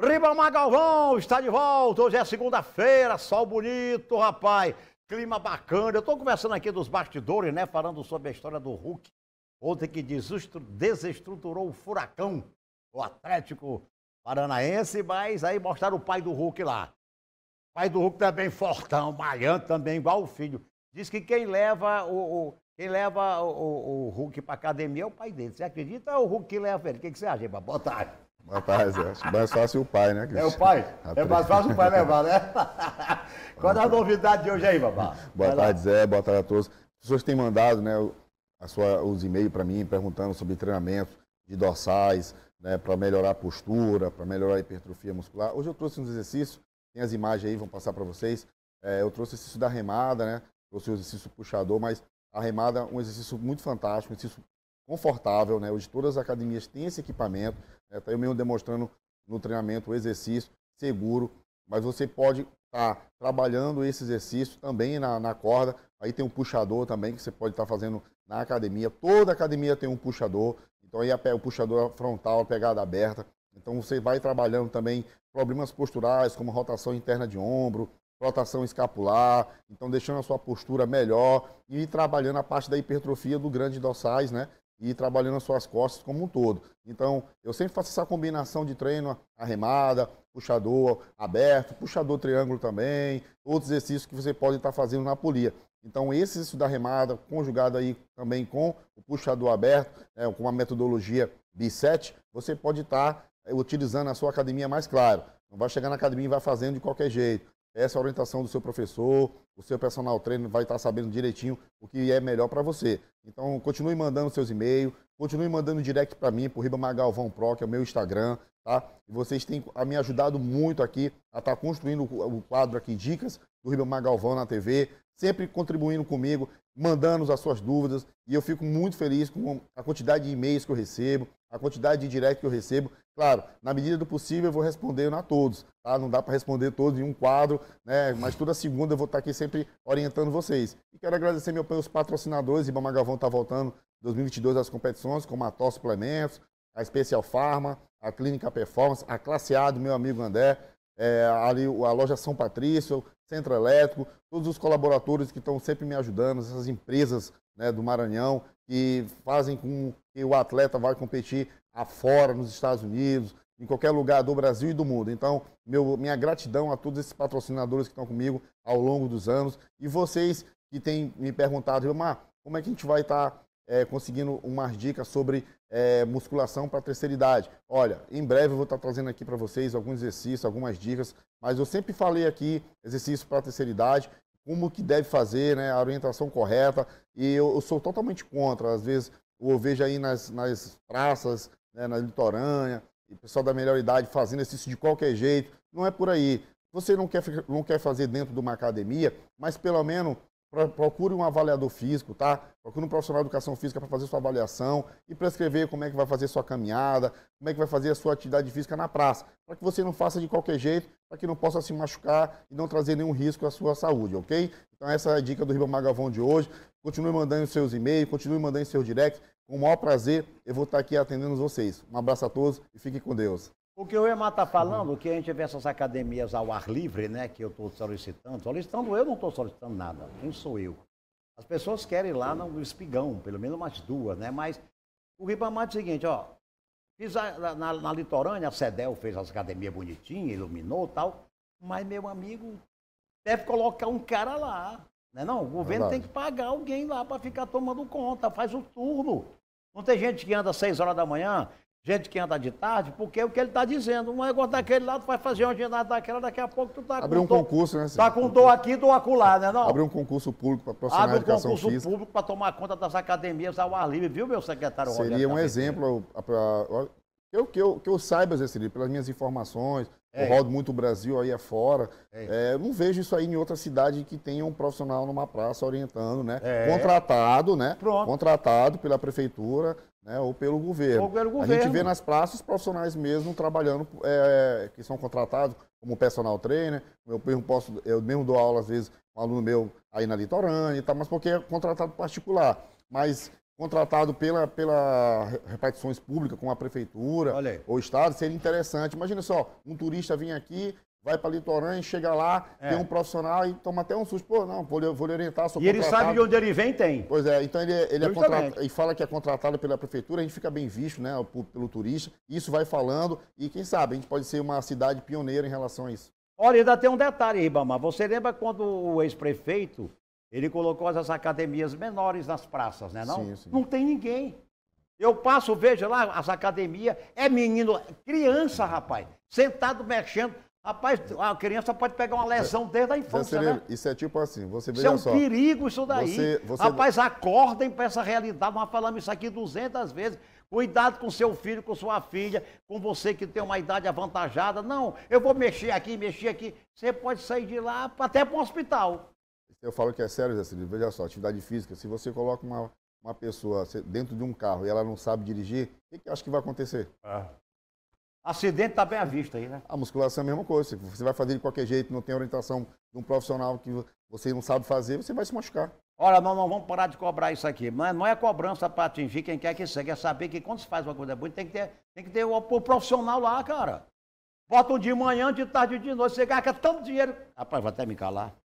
Ribamar Galvão está de volta. Hoje é segunda-feira, sol bonito, rapaz. Clima bacana. Eu estou conversando aqui dos bastidores, né? Falando sobre a história do Hulk. Ontem que desestruturou o furacão, o Atlético Paranaense, mas aí mostraram o pai do Hulk lá. O pai do Hulk também fortão, malhando também, igual o filho. Diz que quem leva o, o quem leva o, o, o Hulk para academia é o pai dele. Você acredita? É o Hulk que leva ele. O que, que você acha, Boa tarde. Rapaz, é, acho mais fácil o pai, né? É o pai. É mais fácil o pai levar, né? Qual é a novidade de hoje aí, babá? Boa Vai tarde, lá. Zé. Boa tarde a todos. As pessoas têm mandado né, a sua, os e-mails para mim perguntando sobre treinamento de dorsais, né, para melhorar a postura, para melhorar a hipertrofia muscular. Hoje eu trouxe uns exercícios, tem as imagens aí, vão passar para vocês. É, eu trouxe o exercício da remada, né? Trouxe o exercício puxador, mas a remada é um exercício muito fantástico, um exercício confortável, né? Hoje todas as academias têm esse equipamento, né? tá eu mesmo demonstrando no treinamento o exercício seguro, mas você pode estar tá trabalhando esse exercício também na, na, corda. Aí tem um puxador também que você pode estar tá fazendo na academia. Toda academia tem um puxador, então aí o puxador frontal, a pegada aberta. Então você vai trabalhando também problemas posturais, como rotação interna de ombro, rotação escapular, então deixando a sua postura melhor e trabalhando a parte da hipertrofia do grande dorsais, né? e trabalhando as suas costas como um todo. Então, eu sempre faço essa combinação de treino arremada, puxador aberto, puxador triângulo também, outros exercícios que você pode estar fazendo na polia. Então, esse exercício da remada, conjugado aí também com o puxador aberto, né, com uma metodologia B7, você pode estar eh, utilizando a sua academia mais claro. Não vai chegar na academia e vai fazendo de qualquer jeito essa é orientação do seu professor, o seu personal trainer vai estar sabendo direitinho o que é melhor para você. Então, continue mandando seus e-mails, continue mandando direct para mim, por Riba Magalvão Pro, que é o meu Instagram, tá? E vocês têm me ajudado muito aqui a estar tá construindo o quadro aqui, Dicas do Riba Magalvão na TV, sempre contribuindo comigo, mandando as suas dúvidas, e eu fico muito feliz com a quantidade de e-mails que eu recebo, a quantidade de direct que eu recebo. Claro, na medida do possível eu vou respondendo a todos, tá? Não dá para responder todos em um quadro, né? Mas toda segunda eu vou estar tá aqui sempre orientando vocês. E quero agradecer meu, meus patrocinadores, Ibama Gavão está voltando 2022 às competições, como a Tos Suplementos, a Especial Pharma, a Clínica Performance, a Classe A do meu amigo André, é, ali a loja São Patrício, Centro Elétrico, todos os colaboradores que estão sempre me ajudando, essas empresas né, do Maranhão que fazem com que o atleta vai competir afora, nos Estados Unidos, em qualquer lugar do Brasil e do mundo. Então, meu, minha gratidão a todos esses patrocinadores que estão comigo ao longo dos anos. E vocês que têm me perguntado, Gilmar, como é que a gente vai estar tá, é, conseguindo umas dicas sobre é, musculação para a terceira idade? Olha, em breve eu vou estar tá trazendo aqui para vocês alguns exercícios, algumas dicas, mas eu sempre falei aqui exercício para a terceira idade, como que deve fazer, né, a orientação correta, e eu, eu sou totalmente contra, às vezes, ou eu vejo aí nas, nas praças, né, na litoranha, e o pessoal da melhor idade fazendo exercício de qualquer jeito. Não é por aí. Você não quer, não quer fazer dentro de uma academia, mas pelo menos procure um avaliador físico, tá? Procure um profissional de educação física para fazer sua avaliação e prescrever como é que vai fazer sua caminhada, como é que vai fazer a sua atividade física na praça, para que você não faça de qualquer jeito, para que não possa se machucar e não trazer nenhum risco à sua saúde, ok? Então essa é a dica do Riba Magavão de hoje. Continue mandando seus e-mails, continue mandando seus directs. Com o maior prazer, eu vou estar aqui atendendo vocês. Um abraço a todos e fiquem com Deus. O que eu e Emma está falando, que a gente vê essas academias ao ar livre, né, que eu estou solicitando, solicitando eu não estou solicitando nada, quem sou eu? As pessoas querem ir lá no espigão, pelo menos umas duas, né? Mas o Ribamar é o seguinte, ó, na, na, na, litorânea, a CEDEL fez as academias bonitinhas, iluminou tal, mas meu amigo deve colocar um cara lá. Né? Não, o governo Verdade. tem que pagar alguém lá para ficar tomando conta, faz o turno. Não tem gente que anda às seis horas da manhã, gente que anda de tarde, porque é o que ele está dizendo. Um negócio é daquele lado vai fazer uma ginástica daquela, daqui a pouco tu tá Abriu um dor, concurso, né? Tá com dor aqui, dor acolá, né? Não? Abriu um concurso público para profissional Abre um concurso física. público para tomar conta das academias ao ar livre, viu, meu secretário Seria Roberto, um também. exemplo para... Eu, que, eu, que eu saiba, Zé Cirilo, pelas minhas informações, é. eu rodo muito o Brasil aí afora, é. É, não vejo isso aí em outra cidade que tenha um profissional numa praça orientando, né? É. Contratado, né? Pronto. Contratado pela prefeitura, né, ou pelo governo. Ou pelo governo. A gente vê nas praças profissionais mesmo trabalhando, é, que são contratados como personal trainer. Eu mesmo, posso, eu mesmo dou aula, às vezes, um aluno meu aí na litorânea e tal, mas porque é contratado particular. Mas contratado pela, pela repartições públicas, com a prefeitura ou estado, seria interessante. Imagina só, um turista vem aqui vai para litorânea, chega lá, é. tem um profissional e toma até um susto. Pô, não, vou, lhe, vou lhe orientar, sou E ele sabe de onde ele vem, tem. Pois é, então ele, ele é contratado e fala que é contratado pela prefeitura, a gente fica bem visto, né, pelo, pelo turista. Isso vai falando e quem sabe a gente pode ser uma cidade pioneira em relação a isso. Olha, ainda tem um detalhe, Ribamar. Você lembra quando o ex-prefeito, ele colocou as academias menores nas praças, né, não? Sim, sim. Não tem ninguém. Eu passo, vejo lá as academias, é menino, criança, rapaz, sentado mexendo. Rapaz, a criança pode pegar uma lesão desde a infância, né? Isso é tipo assim, você veja só. Isso é um só. perigo isso daí. Você, você... Rapaz, acordem para essa realidade. Nós falamos isso aqui 200 vezes. Cuidado com seu filho, com sua filha, com você que tem uma idade avantajada. Não, eu vou mexer aqui, mexer aqui. Você pode sair de lá até para o hospital. Eu falo que é sério, Zé Veja só, atividade física, se você coloca uma, uma pessoa dentro de um carro e ela não sabe dirigir, o que, que acha que vai acontecer? Ah. Acidente está bem à vista aí, né? A musculação é a mesma coisa. Você vai fazer de qualquer jeito, não tem orientação de um profissional que você não sabe fazer, você vai se machucar. Olha, nós não vamos parar de cobrar isso aqui. Não é, não é cobrança para atingir quem quer que seja. É saber que quando se faz uma coisa boa, tem que ter, tem que ter o, o profissional lá, cara. Bota um de manhã, de tarde, de noite. Você gasta tanto dinheiro. Rapaz, vou até me calar.